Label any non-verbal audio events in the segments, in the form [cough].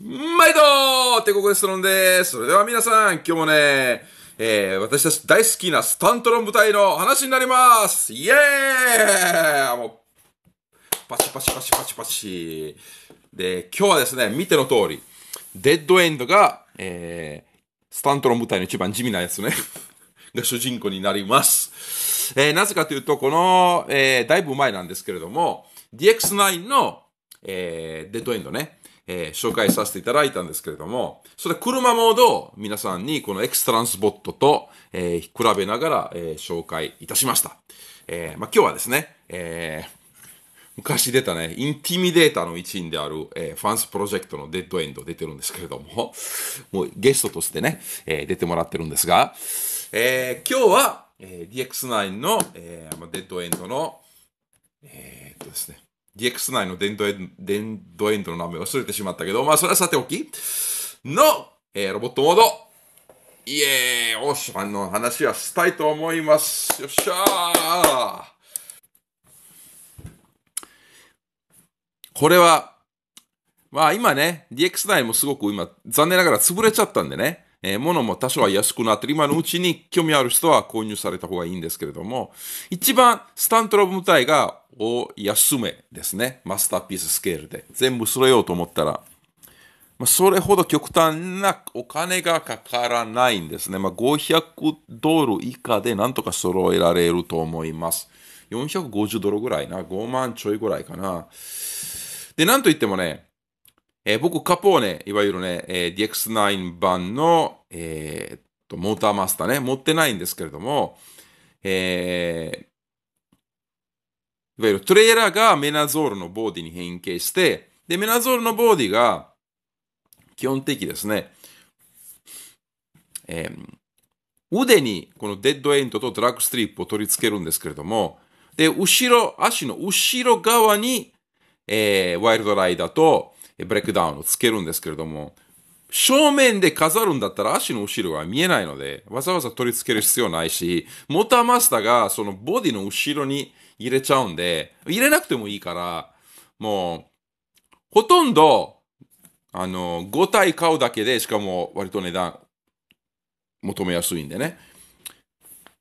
毎度てここでストロンです。それでは皆さん、今日もね、えー、私たち大好きなスタントロン舞台の話になりますイエーイもう、パチパチパチパチパチ。で、今日はですね、見ての通り、デッドエンドが、えー、スタントロン舞台の一番地味なやつね。[laughs] が主人公になります。えー、なぜかというと、この、えー、だいぶ前なんですけれども、DX9 の、えー、デッドエンドね。えー、紹介させていただいたんですけれども、それ車モードを皆さんにこの X トランスボットと、えー、比べながら、えー、紹介いたしました。えー、まあ、今日はですね、えー、昔出たね、インティミデータの一員である、えー、ファンスプロジェクトのデッドエンド出てるんですけれども、もうゲストとしてね、えー、出てもらってるんですが、えー、今日は、えー、DX9 の、えー、デッドエンドの、えー、っとですね、DX 内のデ動エンド、デンエンドの名前忘れてしまったけど、まあそれはさておき、の、えー、ロボットモード、イエーイおしゃの話はしたいと思います。よっしゃーこれは、まあ今ね、DX 内もすごく今、残念ながら潰れちゃったんでね、えー、のも多少は安くなってる。今のうちに興味ある人は購入された方がいいんですけれども、一番スタントロブたいがお安めですね。マスターピーススケールで。全部揃えようと思ったら、まあ、それほど極端なお金がかからないんですね。まあ、500ドル以下でなんとか揃えられると思います。450ドルぐらいな。5万ちょいぐらいかな。で、なんといってもね、えー、僕、カポーネ、いわゆるね、えー、DX9 版の、えー、っと、モーターマスターね、持ってないんですけれども、えー、いわゆるトレーラーがメナゾールのボディに変形して、で、メナゾールのボディが、基本的ですね、えー、腕にこのデッドエンドとドラッグストリップを取り付けるんですけれども、で、後ろ、足の後ろ側に、えー、ワイルドライダーとブレイクダウンをつけるんですけれども、正面で飾るんだったら足の後ろが見えないので、わざわざ取り付ける必要ないし、モーターマスターがそのボディの後ろに入れちゃうんで、入れなくてもいいから、もう、ほとんど、あの、5体買うだけで、しかも割と値段求めやすいんでね。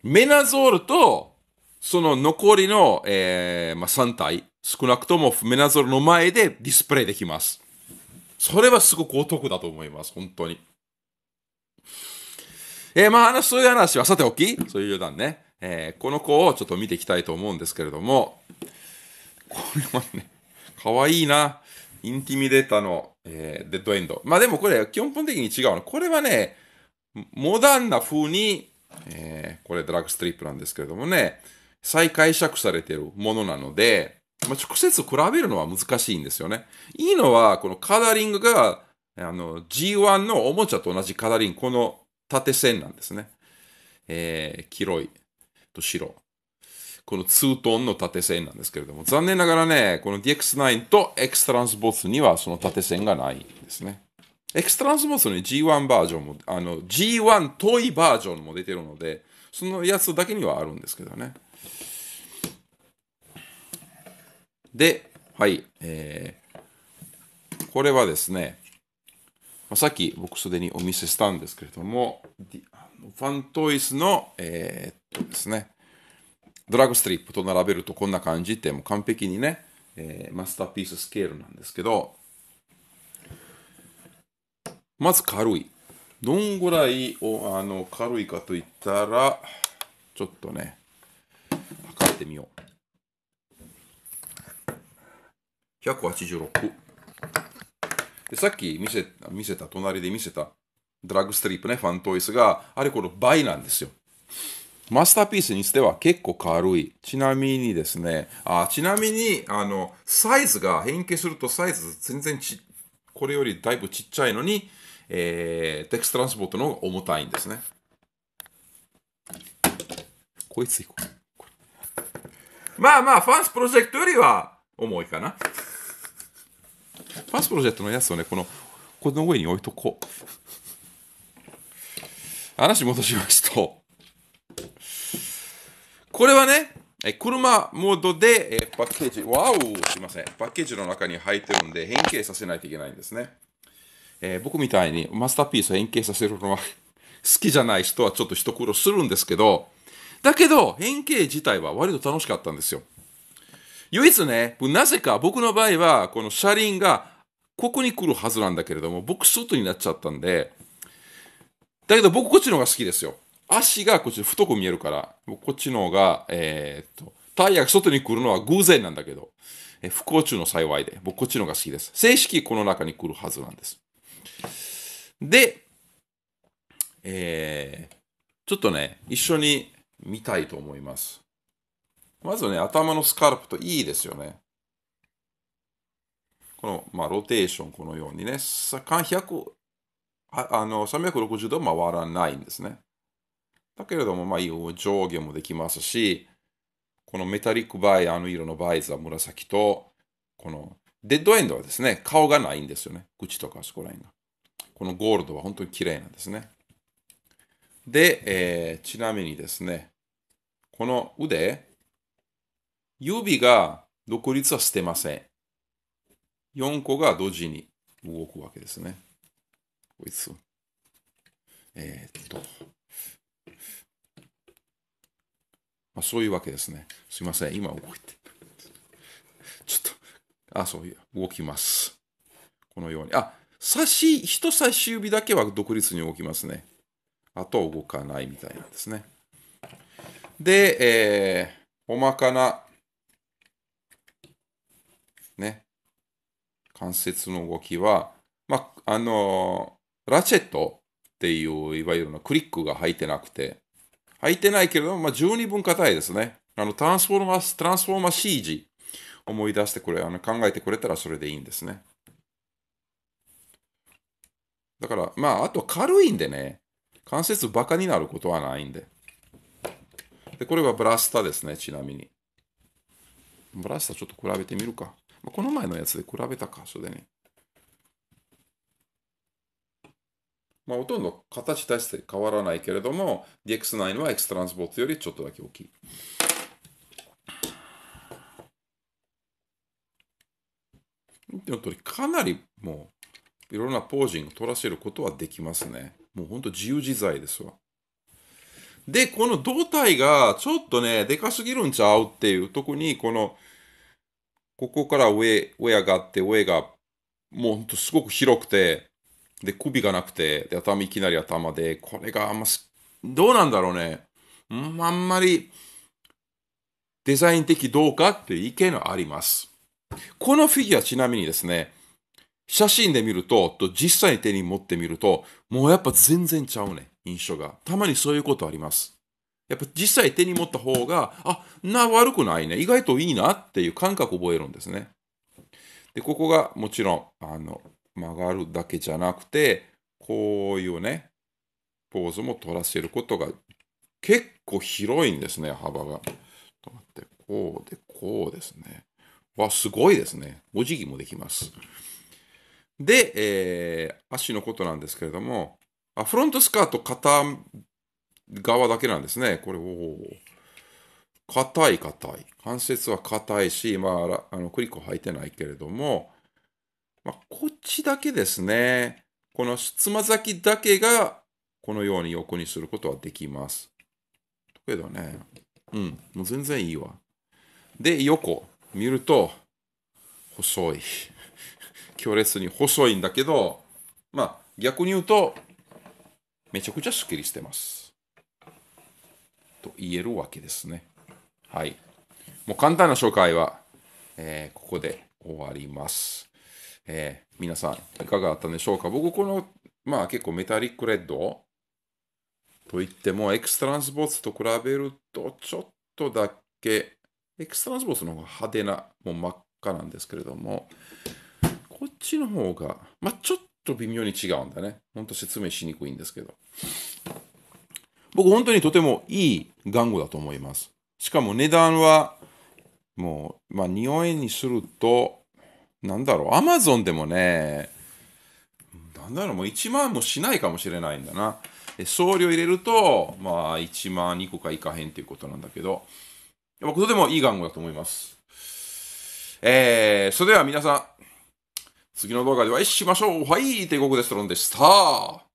メナゾールと、その残りの、えー、まあ、3体少なくともメナゾルの前でディスプレイできます。それはすごくお得だと思います、本当に。えー、まあ話、そういう話はさておき、そういう余談ね。えー、この子をちょっと見ていきたいと思うんですけれども、これはね、かわいいな。インティミデータの、えー、デッドエンド。まあでもこれ、基本的に違うの。これはね、モダンな風に、えー、これドラッグストリップなんですけれどもね、再解釈されてるものなので、まあ、直接比べるのは難しいんですよね。いいのは、このカラリングが、あの、G1 のおもちゃと同じカラーリング、この縦線なんですね。えー、黄色いと白。このツートンの縦線なんですけれども、残念ながらね、この DX9 と X トランスボスにはその縦線がないんですね。X トランスボスに G1 バージョンも、あの、G1 遠いバージョンも出てるので、そのやつだけにはあるんですけどね。で、はい、えー、これはですね、まさっき僕すでにお見せしたんですけれども、ファントイスの、えー、っとですね、ドラッグストリップと並べるとこんな感じってもう完璧にね、えー、マスターピーススケールなんですけど、まず軽い。どんぐらいをあの軽いかといったら、ちょっとね、測ってみよう。186でさっき見せ見せた隣で見せたドラッグストリップねファントイスがあれこれ倍なんですよマスターピースにしては結構軽い。ちなみにですね、あちなみに、あの、サイズが変形するとサイズ全然ち、これよりだいぶちっちゃいのに、えー、テクストランスポートの方が重たいんですね。こいついこう。まあまあ、ファンスプロジェクトよりは重いかな。ファーストプロジェクトのやつをねこのこの上に置いとこう話戻しますとこれはね車モードでパッケージ、わおすいません。パッケージの中に入ってるんで変形させないといけないんですね。えー、僕みたいにマスターピースを変形させるのは [laughs] 好きじゃない人はちょっと一苦労するんですけど、だけど変形自体は割と楽しかったんですよ。唯一ね、なぜか僕の場合はこの車輪がここに来るはずなんだけれども、僕、外になっちゃったんで、だけど僕、こっちの方が好きですよ。足がこっち太く見えるから、こっちの方が、えー、っと、タイヤが外に来るのは偶然なんだけど、え不幸中の幸いで、僕こっちの方が好きです。正式この中に来るはずなんです。で、えー、ちょっとね、一緒に見たいと思います。まずね、頭のスカルプといいですよね。この、まあ、ロテーション、このようにね、間100あの360度回らないんですね。だけれども、まあ、上下もできますし、このメタリックバイ、あの色のバイザー紫と、このデッドエンドはですね、顔がないんですよね。口とかそこら辺が。このゴールドは本当に綺麗なんですね。で、えー、ちなみにですね、この腕、指が独立はしてません。4個が同時に動くわけですね。こいつ。えー、っと。まあ、そういうわけですね。すいません。今動いて。ちょっと、あ、そういう、動きます。このように。あ、差し、人差し指だけは独立に動きますね。あとは動かないみたいなんですね。で、えー、おまかな、ね、関節の動きは、まあ、あのラチェットっていう、いわゆるのクリックが入ってなくて、入ってないけれども、まあ、十二分硬いですね。あの、トランスフォーマー、トランスフォーマー CG 思い出してくれ、あの考えてくれたらそれでいいんですね。だから、まあ、あと軽いんでね、関節バカになることはないんで。で、これはブラスタですね、ちなみに。ブラスタちょっと比べてみるか。この前のやつで比べた箇所でね、まあ、ほとんど形対して変わらないけれども、DX9 は X トランスポートよりちょっとだけ大きい。でかなりもういろんなポージング取らせることはできますね。もうほんと自由自在ですわ。で、この胴体がちょっとね、でかすぎるんちゃうっていう、特にこのここから上、上上がって、上が、もうほんとすごく広くて、で、首がなくて、で、頭、いきなり頭で、これがあんま、どうなんだろうね。あんまり、デザイン的どうかっていう意見はあります。このフィギュアちなみにですね、写真で見ると、と実際に手に持ってみると、もうやっぱ全然ちゃうね、印象が。たまにそういうことあります。やっぱ実際手に持った方が、あ、な、悪くないね。意外といいなっていう感覚を覚えるんですね。で、ここがもちろん、あの、曲がるだけじゃなくて、こういうね、ポーズも取らせることが結構広いんですね、幅が。と待って、こうで、こうですね。わ、すごいですね。お辞儀もできます。で、えー、足のことなんですけれども、あフロントスカート片側だけなんですね。これ、おお。硬い硬い。関節は硬いし、まあ、あのクリック履いてないけれども、まあ、こっちだけですね。このつま先だけが、このように横にすることはできます。だけどね、うん、もう全然いいわ。で、横見ると、細い。[laughs] 強烈に細いんだけど、まあ、逆に言うと、めちゃくちゃスッキリしてます。と言えるわけですね。はい。もう簡単な紹介は、えー、ここで終わります。えー、皆さん、いかがだったんでしょうか僕、この、まあ結構メタリックレッドといっても、エクストランスボーツと比べると、ちょっとだけ、エクストランスボーツの方が派手な、もう真っ赤なんですけれども、こっちの方が、まあちょっと微妙に違うんだね。ほんと説明しにくいんですけど。僕本当にとてもいい玩具だと思います。しかも値段は、もう、まあ、日本円にすると、なんだろう、アマゾンでもね、なんだろう、もう1万もしないかもしれないんだな。送料入れると、まあ、1万2個かいかへんということなんだけど、やとてもいい玩具だと思います。えー、それでは皆さん、次の動画でお会いしましょう。はい、帝国デストロンでした。